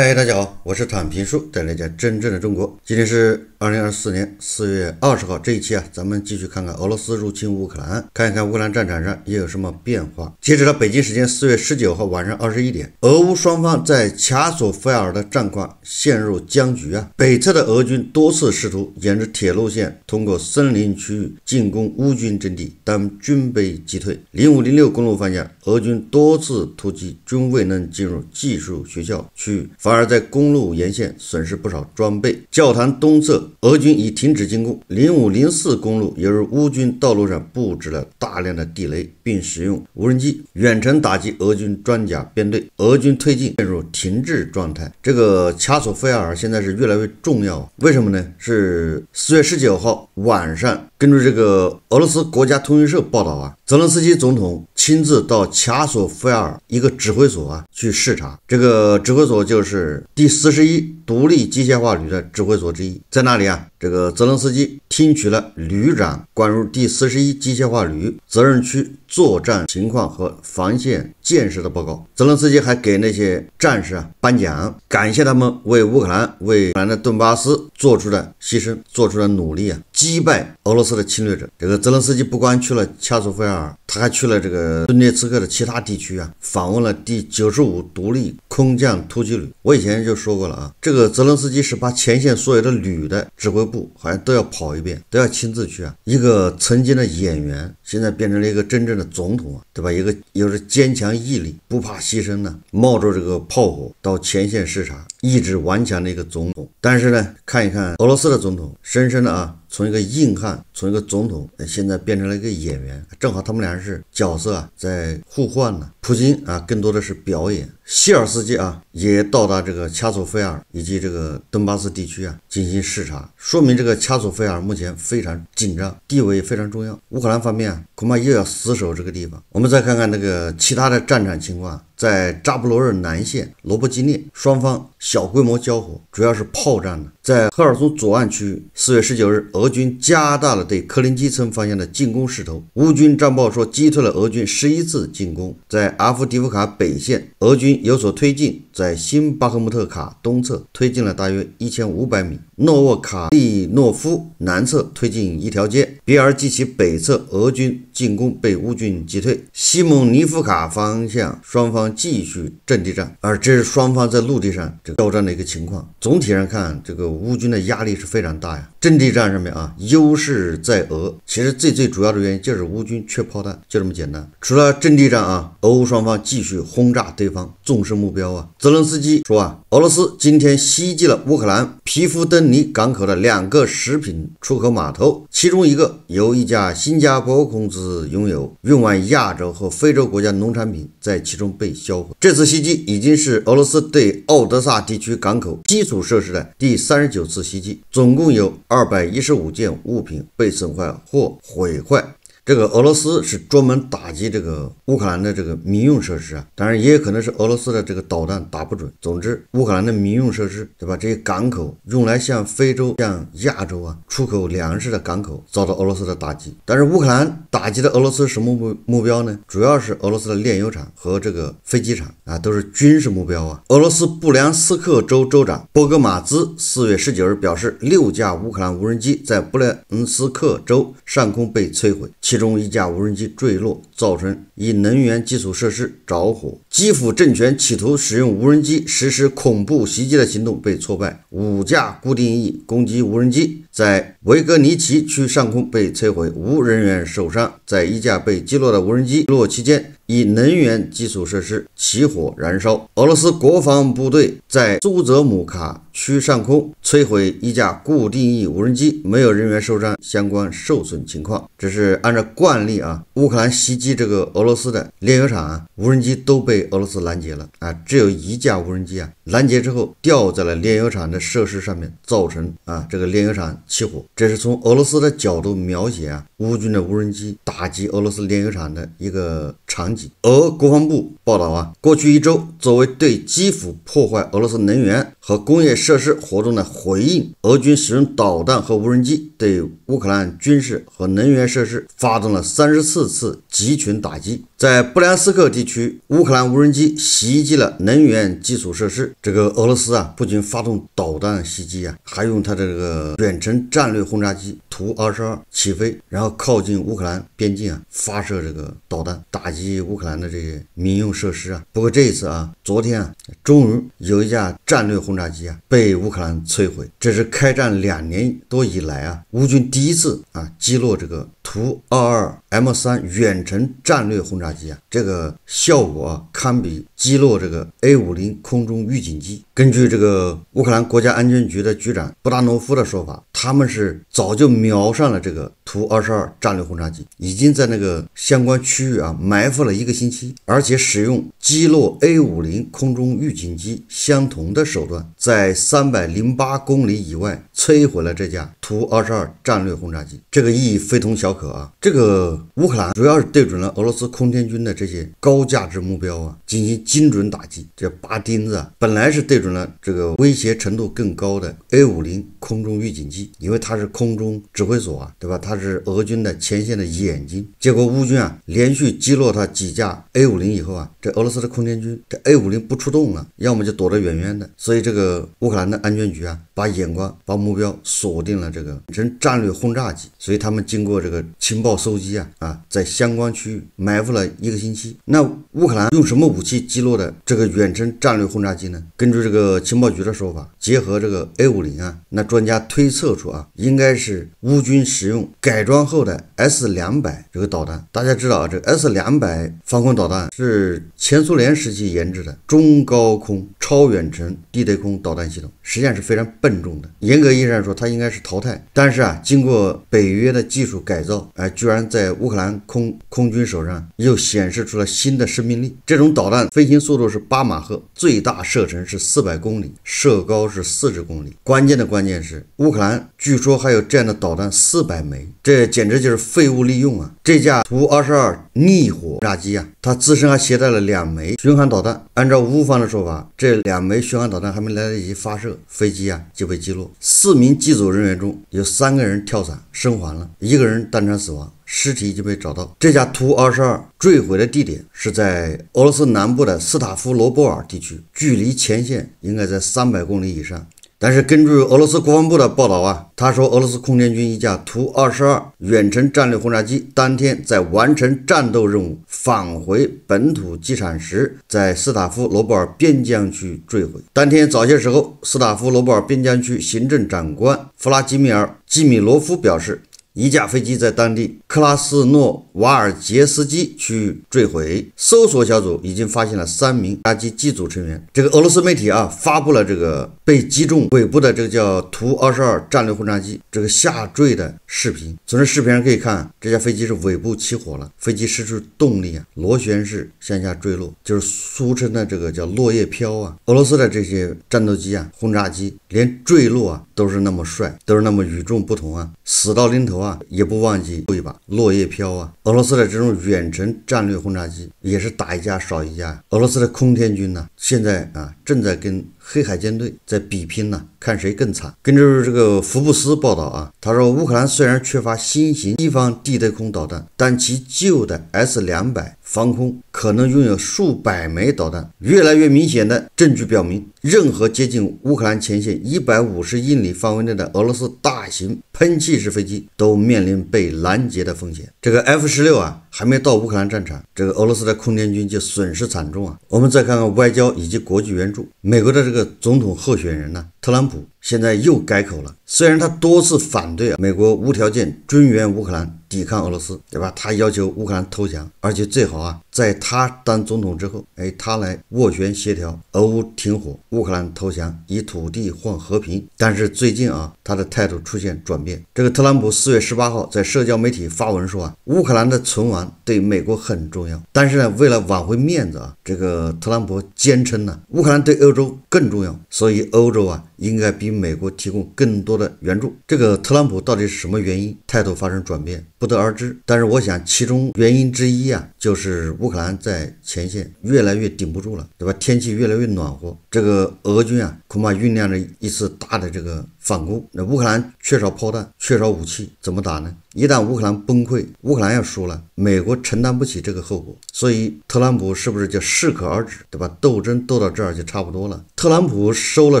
嗨，大家好。我是坦平叔，带来家真正的中国。今天是二零二四年四月二十号，这一期啊，咱们继续看看俄罗斯入侵乌克兰，看一看乌克兰战场上又有什么变化。截止到北京时间四月十九号晚上二十一点，俄乌双方在卡索菲尔的战况陷入僵局啊。北侧的俄军多次试图沿着铁路线通过森林区域进攻乌军阵地，但均被击退。零五零六公路方向，俄军多次突击均未能进入技术学校区域，反而在公路。路沿线损失不少装备。教堂东侧，俄军已停止进攻。零五零四公路由于乌军道路上布置了大量的地雷，并使用无人机远程打击俄军装甲编队，俄军推进进入停滞状态。这个恰索夫亚尔现在是越来越重要啊！为什么呢？是四月十九号晚上，根据这个俄罗斯国家通讯社报道啊，泽连斯基总统。亲自到卡索菲尔一个指挥所去视察，这个指挥所就是第四十一。独立机械化旅的指挥所之一在那里啊？这个泽伦斯基听取了旅长关于第四十一机械化旅责任区作战情况和防线建设的报告。泽伦斯基还给那些战士啊颁奖，感谢他们为乌克兰、为乌克兰的顿巴斯做出了牺牲、做出了努力啊，击败俄罗斯的侵略者。这个泽伦斯基不光去了恰索夫尔，他还去了这个顿涅茨克的其他地区啊，访问了第九十五独立空降突击旅。我以前就说过了啊，这个。泽伦斯基是把前线所有的旅的指挥部好像都要跑一遍，都要亲自去啊。一个曾经的演员，现在变成了一个真正的总统啊，对吧？一个有着坚强毅力、不怕牺牲的，冒着这个炮火到前线视察。意志顽强的一个总统，但是呢，看一看俄罗斯的总统，深深的啊，从一个硬汉，从一个总统，现在变成了一个演员。正好他们俩是角色啊，在互换呢。普京啊，更多的是表演；希尔斯基啊，也到达这个恰索菲尔以及这个顿巴斯地区啊，进行视察，说明这个恰索菲尔目前非常紧张，地位非常重要。乌克兰方面啊，恐怕又要死守这个地方。我们再看看那个其他的战场情况。在扎布罗热南线，罗伯基涅，双方小规模交火，主要是炮战的。在赫尔松左岸区四月十九日，俄军加大了对科林基村方向的进攻势头。乌军战报说，击退了俄军十一次进攻。在阿夫迪夫卡北线，俄军有所推进，在新巴赫穆特卡东侧推进了大约一千五百米；诺沃卡利诺夫南侧推进一条街；比尔基奇北侧俄军进攻被乌军击退。西蒙尼夫卡方向，双方继续阵地战。而这是双方在陆地上这交战的一个情况。总体上看，这个。乌军的压力是非常大呀。阵地战上面啊，优势在俄。其实最最主要的原因就是乌军缺炮弹，就这么简单。除了阵地战啊，俄乌双方继续轰炸对方纵深目标啊。泽伦斯基说啊，俄罗斯今天袭击了乌克兰皮夫登尼港口的两个食品出口码头，其中一个由一家新加坡公司拥有，运往亚洲和非洲国家农产品在其中被销毁。这次袭击已经是俄罗斯对奥德萨地区港口基础设施的第三十九次袭击，总共有。二百一十五件物品被损坏或毁坏。这个俄罗斯是专门打击这个乌克兰的这个民用设施啊，当然也可能是俄罗斯的这个导弹打不准。总之，乌克兰的民用设施，对吧？这些港口用来向非洲、向亚洲啊出口粮食的港口遭到俄罗斯的打击。但是乌克兰打击的俄罗斯什么目目标呢？主要是俄罗斯的炼油厂和这个飞机场啊，都是军事目标啊。俄罗斯布良斯克州州长波格马兹四月十九日表示，六架乌克兰无人机在布良斯克州上空被摧毁。其中一架无人机坠落，造成一能源基础设施着火。基辅政权企图使用无人机实施恐怖袭击的行动被挫败。五架固定翼攻击无人机在维格尼奇区上空被摧毁，无人员受伤。在一架被击落的无人机落期间，一能源基础设施起火燃烧。俄罗斯国防部队在苏泽姆卡。区上空摧毁一架固定翼无人机，没有人员受伤，相关受损情况。这是按照惯例啊，乌克兰袭击这个俄罗斯的炼油厂啊，无人机都被俄罗斯拦截了啊，只有一架无人机啊，拦截之后掉在了炼油厂的设施上面，造成啊这个炼油厂起火。这是从俄罗斯的角度描写啊。乌军的无人机打击俄罗斯炼油厂的一个场景。俄国防部报道啊，过去一周，作为对基辅破坏俄罗斯能源和工业设施活动的回应，俄军使用导弹和无人机对乌克兰军事和能源设施发动了三十四次集群打击。在布良斯克地区，乌克兰无人机袭击了能源基础设施。这个俄罗斯啊，不仅发动导弹袭击啊，还用它的这个远程战略轰炸机图二十二起飞，然后靠近乌克兰边境啊，发射这个导弹打击乌克兰的这些民用设施啊。不过这一次啊，昨天啊，终于有一架战略轰炸机啊被乌克兰摧毁，这是开战两年多以来啊，乌军第一次啊击落这个。图二二 M 三远程战略轰炸机啊，这个效果堪比。击落这个 A 五零空中预警机。根据这个乌克兰国家安全局的局长布达诺夫的说法，他们是早就瞄上了这个图二十二战略轰炸机，已经在那个相关区域啊埋伏了一个星期，而且使用击落 A 五零空中预警机相同的手段，在三百零八公里以外摧毁了这架图二十二战略轰炸机。这个意义非同小可啊！这个乌克兰主要是对准了俄罗斯空天军的这些高价值目标啊，进行。精准打击，这拔钉子啊，本来是对准了这个威胁程度更高的 A 五零空中预警机，因为它是空中指挥所啊，对吧？它是俄军的前线的眼睛。结果乌军啊，连续击落它几架 A 五零以后啊，这俄罗斯的空天军这 A 五零不出动了，要么就躲得远远的。所以这个乌克兰的安全局啊，把眼光把目标锁定了这个成战略轰炸机。所以他们经过这个情报搜集啊啊，在相关区域埋伏了一个星期。那乌克兰用什么武器？击落的这个远程战略轰炸机呢？根据这个情报局的说法，结合这个 A 五零啊，那专家推测出啊，应该是乌军使用改装后的 S 两百这个导弹。大家知道啊，这 S 两百防空导弹是前苏联时期研制的中高空超远程地对空导弹系统。实际上是非常笨重的。严格意义上说，它应该是淘汰。但是啊，经过北约的技术改造，哎，居然在乌克兰空空军手上又显示出了新的生命力。这种导弹飞行速度是八马赫，最大射程是四百公里，射高是四十公里。关键的关键是，乌克兰据说还有这样的导弹四百枚，这简直就是废物利用啊！这架图二十二。逆火炸机啊，它自身还携带了两枚巡航导弹。按照乌方的说法，这两枚巡航导弹还没来得及发射，飞机啊就被击落。四名机组人员中有三个人跳伞生还了，一个人当场死亡，尸体已经被找到。这架图二十二坠毁的地点是在俄罗斯南部的斯塔夫罗波尔地区，距离前线应该在三百公里以上。但是根据俄罗斯国防部的报道啊，他说俄罗斯空天军一架图二十二远程战略轰炸机当天在完成战斗任务返回本土机场时，在斯塔夫罗布尔边疆区坠毁。当天早些时候，斯塔夫罗布尔边疆区行政长官弗拉基米尔·基米罗夫表示。一架飞机在当地克拉斯诺瓦尔杰斯基区域坠毁，搜索小组已经发现了三名飞机机组成员。这个俄罗斯媒体啊发布了这个被击中尾部的这个叫图二十二战略轰炸机这个下坠的。视频从这视频上可以看，这架飞机是尾部起火了，飞机失去动力啊，螺旋式向下坠落，就是俗称的这个叫落叶飘啊。俄罗斯的这些战斗机啊、轰炸机，连坠落啊都是那么帅，都是那么与众不同啊，死到临头啊也不忘记露一把落叶飘啊。俄罗斯的这种远程战略轰炸机也是打一架少一架。俄罗斯的空天军呢，现在啊正在跟。黑海舰队在比拼呢，看谁更惨。根据这个福布斯报道啊，他说乌克兰虽然缺乏新型西方地对空导弹，但其旧的 S 两百防空可能拥有数百枚导弹。越来越明显的证据表明，任何接近乌克兰前线一百五十英里范围内的俄罗斯大型喷气式飞机都面临被拦截的风险。这个 F 十六啊。还没到乌克兰战场，这个俄罗斯的空天军就损失惨重啊！我们再看看外交以及国际援助，美国的这个总统候选人呢？特朗普现在又改口了，虽然他多次反对啊，美国无条件军援乌克兰抵抗俄罗斯，对吧？他要求乌克兰投降，而且最好啊，在他当总统之后，哎，他来斡旋协调俄乌停火、乌克兰投降，以土地换和平。但是最近啊，他的态度出现转变。这个特朗普四月十八号在社交媒体发文说啊，乌克兰的存亡对美国很重要，但是呢，为了挽回面子啊，这个特朗普坚称呢，乌克兰对欧洲更重要，所以欧洲啊。应该比美国提供更多的援助。这个特朗普到底是什么原因态度发生转变，不得而知。但是我想，其中原因之一啊，就是乌克兰在前线越来越顶不住了，对吧？天气越来越暖和，这个俄军啊，恐怕酝酿着一次大的这个反攻。那乌克兰缺少炮弹，缺少武器，怎么打呢？一旦乌克兰崩溃，乌克兰要输了，美国承担不起这个后果，所以特朗普是不是就适可而止，对吧？斗争斗到这儿就差不多了。特朗普收了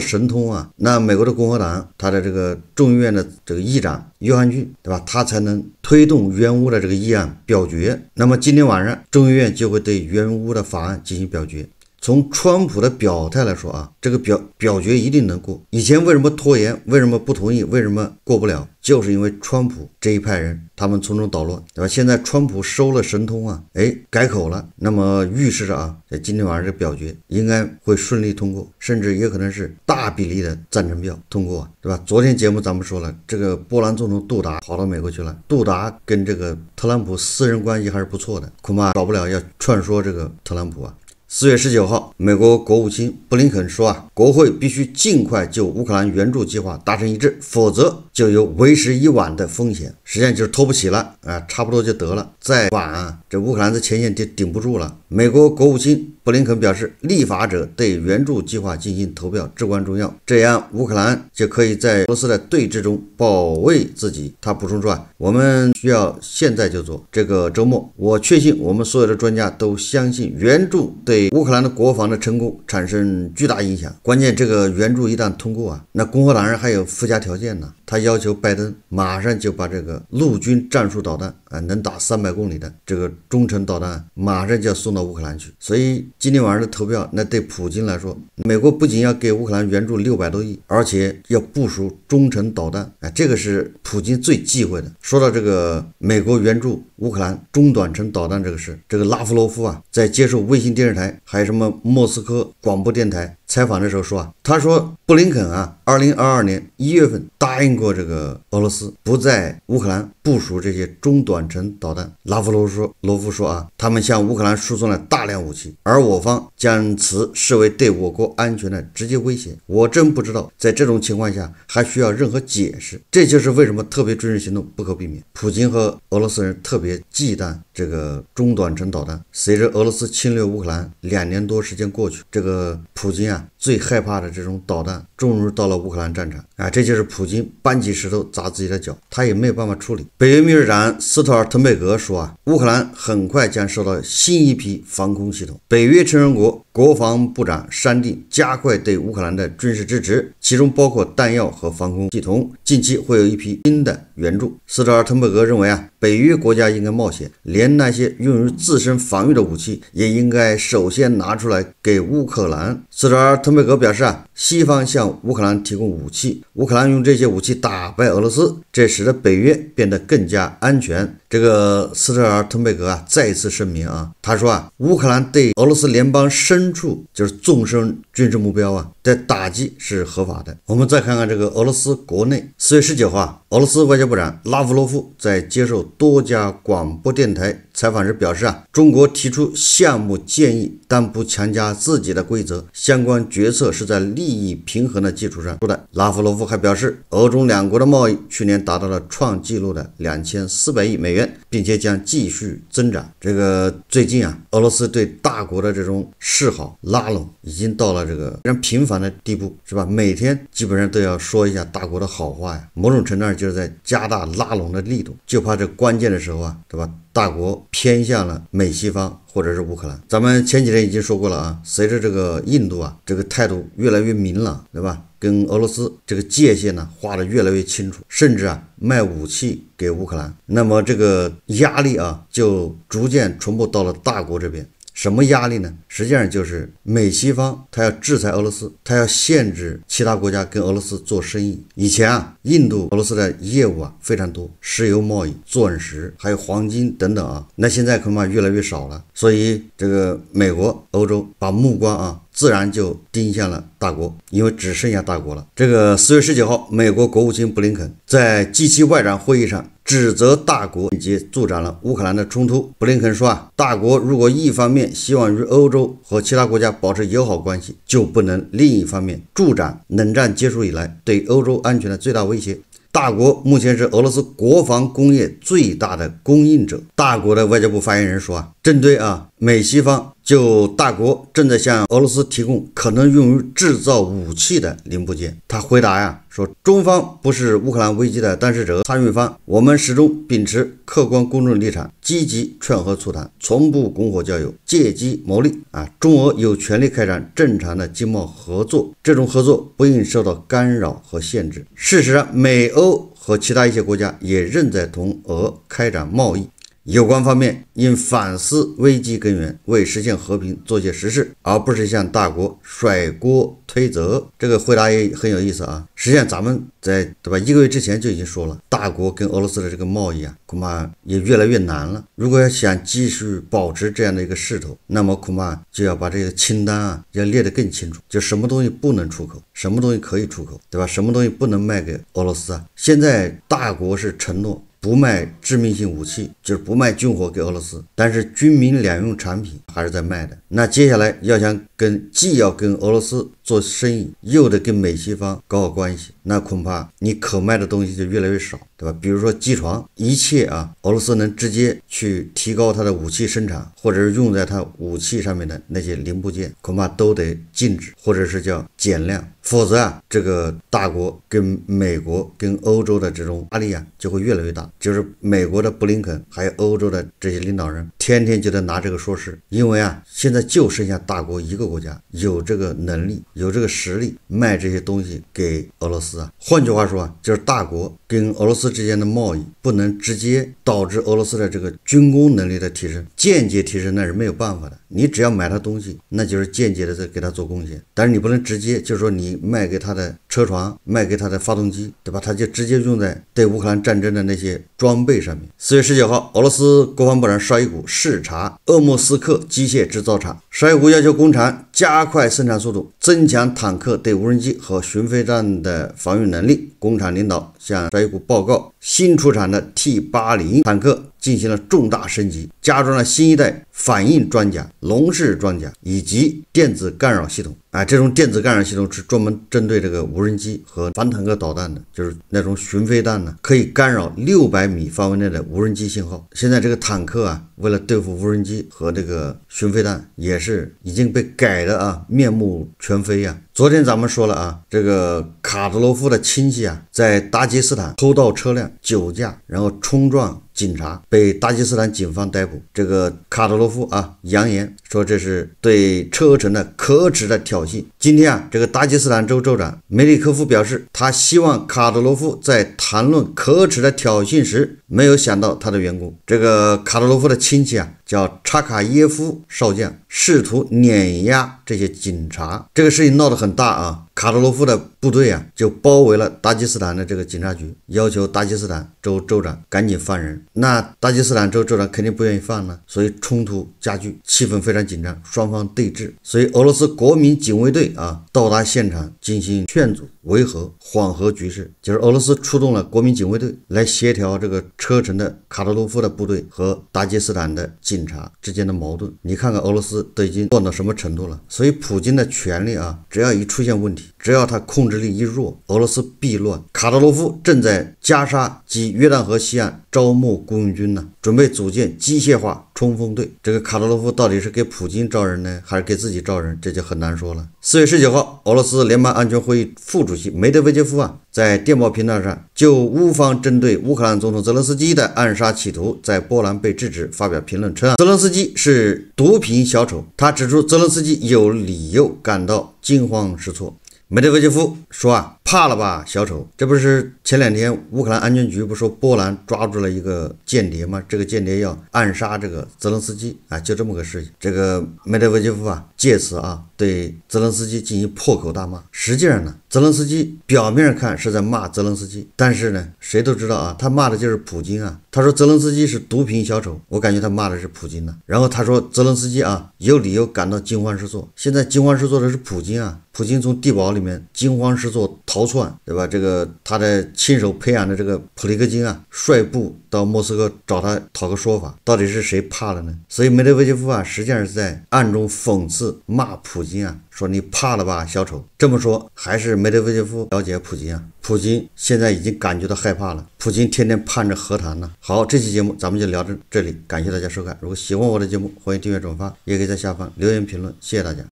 神通啊，那美国的共和党，他的这个众议院的这个议长约翰逊，对吧？他才能推动原乌的这个议案表决。那么今天晚上，众议院就会对原乌的法案进行表决。从川普的表态来说啊，这个表表决一定能过。以前为什么拖延？为什么不同意？为什么过不了？就是因为川普这一派人，他们从中捣乱，对吧？现在川普收了神通啊，哎，改口了。那么预示着啊，今天晚上这表决应该会顺利通过，甚至也可能是大比例的赞成票通过，对吧？昨天节目咱们说了，这个波兰总统杜达跑到美国去了。杜达跟这个特朗普私人关系还是不错的，恐怕少不了要劝说这个特朗普啊。四月十九号，美国国务卿布林肯说：“啊，国会必须尽快就乌克兰援助计划达成一致，否则就有为时已晚的风险。实际上就是拖不起了，啊，差不多就得了。再晚，啊，这乌克兰的前线就顶不住了。”美国国务卿。布林肯表示，立法者对援助计划进行投票至关重要，这样乌克兰就可以在俄罗斯的对峙中保卫自己。他补充说：“我们需要现在就做。这个周末，我确信我们所有的专家都相信，援助对乌克兰的国防的成功产生巨大影响。关键这个援助一旦通过啊，那共和党人还有附加条件呢，他要求拜登马上就把这个陆军战术导弹啊，能打三百公里的这个中程导弹马上就要送到乌克兰去。所以。今天晚上的投票，那对普京来说，美国不仅要给乌克兰援助六百多亿，而且要部署中程导弹。哎，这个是普京最忌讳的。说到这个美国援助乌克兰中短程导弹这个事，这个拉夫罗夫啊，在接受卫星电视台，还有什么莫斯科广播电台。采访的时候说啊，他说布林肯啊，二零二二年一月份答应过这个俄罗斯不在乌克兰部署这些中短程导弹。拉夫罗夫说，罗夫说啊，他们向乌克兰输送了大量武器，而我方将此视为对我国安全的直接威胁。我真不知道在这种情况下还需要任何解释。这就是为什么特别军事行动不可避免。普京和俄罗斯人特别忌惮。这个中短程导弹，随着俄罗斯侵略乌克兰两年多时间过去，这个普京啊。最害怕的这种导弹终于到了乌克兰战场，啊！这就是普京搬起石头砸自己的脚，他也没有办法处理。北约秘书长斯特尔滕贝格说啊，乌克兰很快将收到新一批防空系统。北约成员国国防部长商定加快对乌克兰的军事支持，其中包括弹药和防空系统。近期会有一批新的援助。斯特尔滕贝格认为啊，北约国家应该冒险，连那些用于自身防御的武器也应该首先拿出来给乌克兰。斯特尔。陈佩格表示啊。西方向乌克兰提供武器，乌克兰用这些武器打败俄罗斯，这使得北约变得更加安全。这个斯特尔滕贝格啊，再一次声明啊，他说啊，乌克兰对俄罗斯联邦深处就是纵深军事目标啊的打击是合法的。我们再看看这个俄罗斯国内，四月十九号，啊，俄罗斯外交部长拉夫罗夫在接受多家广播电台采访时表示啊，中国提出项目建议，但不强加自己的规则，相关决策是在立。利益平衡的基础上说的，拉夫罗夫还表示，俄中两国的贸易去年达到了创纪录的两千四百亿美元，并且将继续增长。这个最近啊，俄罗斯对大国的这种示好拉拢已经到了这个非常频繁的地步，是吧？每天基本上都要说一下大国的好话呀，某种程度上就是在加大拉拢的力度，就怕这关键的时候啊，对吧？大国偏向了美西方或者是乌克兰，咱们前几天已经说过了啊。随着这个印度啊这个态度越来越明朗，对吧？跟俄罗斯这个界限呢画的越来越清楚，甚至啊卖武器给乌克兰，那么这个压力啊就逐渐传播到了大国这边。什么压力呢？实际上就是美西方，它要制裁俄罗斯，它要限制其他国家跟俄罗斯做生意。以前啊，印度俄罗斯的业务啊非常多，石油贸易、钻石、还有黄金等等啊，那现在恐怕越来越少了。所以这个美国、欧洲把目光啊，自然就盯向了大国，因为只剩下大国了。这个四月十九号，美国国务卿布林肯在 G7 外长会议上。指责大国以及助长了乌克兰的冲突。布林肯说啊，大国如果一方面希望与欧洲和其他国家保持友好关系，就不能另一方面助长冷战结束以来对欧洲安全的最大威胁。大国目前是俄罗斯国防工业最大的供应者。大国的外交部发言人说啊，针对啊美西方就大国正在向俄罗斯提供可能用于制造武器的零部件，他回答呀。说中方不是乌克兰危机的当事者、参与方，我们始终秉持客观公正立场，积极劝和促谈，从不拱火交友、借机谋利啊！中俄有权利开展正常的经贸合作，这种合作不应受到干扰和限制。事实上，美欧和其他一些国家也仍在同俄开展贸易。有关方面应反思危机根源，为实现和平做些实事，而不是向大国甩锅推责。这个回答也很有意思啊！实际上，咱们在对吧？一个月之前就已经说了，大国跟俄罗斯的这个贸易啊，恐怕也越来越难了。如果要想继续保持这样的一个势头，那么恐怕就要把这个清单啊，要列得更清楚，就什么东西不能出口，什么东西可以出口，对吧？什么东西不能卖给俄罗斯啊？现在大国是承诺。不卖致命性武器，就是不卖军火给俄罗斯。但是军民两用产品还是在卖的。那接下来要想。跟既要跟俄罗斯做生意，又得跟美西方搞好关系，那恐怕你可卖的东西就越来越少，对吧？比如说机床，一切啊，俄罗斯能直接去提高它的武器生产，或者是用在它武器上面的那些零部件，恐怕都得禁止，或者是叫减量，否则啊，这个大国跟美国跟欧洲的这种压力啊，就会越来越大。就是美国的布林肯，还有欧洲的这些领导人。天天就在拿这个说事，因为啊，现在就剩下大国一个国家有这个能力、有这个实力卖这些东西给俄罗斯啊。换句话说啊，就是大国。跟俄罗斯之间的贸易不能直接导致俄罗斯的这个军工能力的提升，间接提升那是没有办法的。你只要买他东西，那就是间接的在给他做贡献。但是你不能直接，就是说你卖给他的车床、卖给他的发动机，对吧？他就直接用在对乌克兰战争的那些装备上面。四月十九号，俄罗斯国防部长沙伊古视察鄂莫斯克机械制造厂，沙伊古要求工厂。加快生产速度，增强坦克对无人机和巡飞弹的防御能力。工厂领导向指挥报告。新出产的 T 八零坦克进行了重大升级，加装了新一代反应装甲、龙式装甲以及电子干扰系统。啊，这种电子干扰系统是专门针对这个无人机和反坦克导弹的，就是那种巡飞弹呢，可以干扰六百米范围内的无人机信号。现在这个坦克啊，为了对付无人机和这个巡飞弹，也是已经被改的啊面目全非呀。昨天咱们说了啊，这个卡德罗夫的亲戚啊，在达吉斯坦偷盗车辆、酒驾，然后冲撞警察，被达吉斯坦警方逮捕。这个卡德罗夫啊，扬言说这是对车臣的可耻的挑衅。今天啊，这个达吉斯坦州州长梅里科夫表示，他希望卡德罗夫在谈论可耻的挑衅时。没有想到他的员工，这个卡德罗夫的亲戚啊，叫查卡耶夫少将，试图碾压这些警察，这个事情闹得很大啊。卡德罗夫的部队啊，就包围了达吉斯坦的这个警察局，要求达吉斯坦州州长赶紧放人。那达吉斯坦州州长肯定不愿意放呢，所以冲突加剧，气氛非常紧张，双方对峙。所以俄罗斯国民警卫队啊，到达现场进行劝阻、维和、缓和局势，就是俄罗斯出动了国民警卫队来协调这个。车臣的卡德罗夫的部队和达吉斯坦的警察之间的矛盾，你看看俄罗斯都已经乱到什么程度了。所以普京的权力啊，只要一出现问题，只要他控制力一弱，俄罗斯必乱。卡德罗夫正在加沙及约旦河西岸招募雇佣军呢，准备组建机械化冲锋队。这个卡德罗夫到底是给普京招人呢，还是给自己招人，这就很难说了。四月十九号，俄罗斯联邦安全会议副主席梅德韦杰夫啊。在电报频道上就乌方针对乌克兰总统泽连斯基的暗杀企图在波兰被制止发表评论称泽连斯基是毒品小丑。他指出泽连斯基有理由感到惊慌失措。梅德韦杰夫说啊。怕了吧，小丑！这不是前两天乌克兰安全局不说波兰抓住了一个间谍吗？这个间谍要暗杀这个泽伦斯基啊，就这么个事情。这个梅德韦杰夫啊，借此啊对泽伦斯基进行破口大骂。实际上呢，泽伦斯基表面上看是在骂泽伦斯基，但是呢，谁都知道啊，他骂的就是普京啊。他说泽伦斯基是毒品小丑，我感觉他骂的是普京呢。然后他说泽伦斯基啊有理由感到惊慌失措，现在惊慌失措的是普京啊。普京从地堡里面惊慌失措逃。逃窜，对吧？这个他的亲手培养的这个普利戈金啊，率部到莫斯科找他讨个说法，到底是谁怕了呢？所以梅德韦杰夫啊，实际上是在暗中讽刺骂普京啊，说你怕了吧，小丑。这么说，还是梅德韦杰夫了解普京啊？普京现在已经感觉到害怕了，普京天天盼着和谈呢。好，这期节目咱们就聊到这里，感谢大家收看。如果喜欢我的节目，欢迎订阅、转发，也可以在下方留言评论。谢谢大家。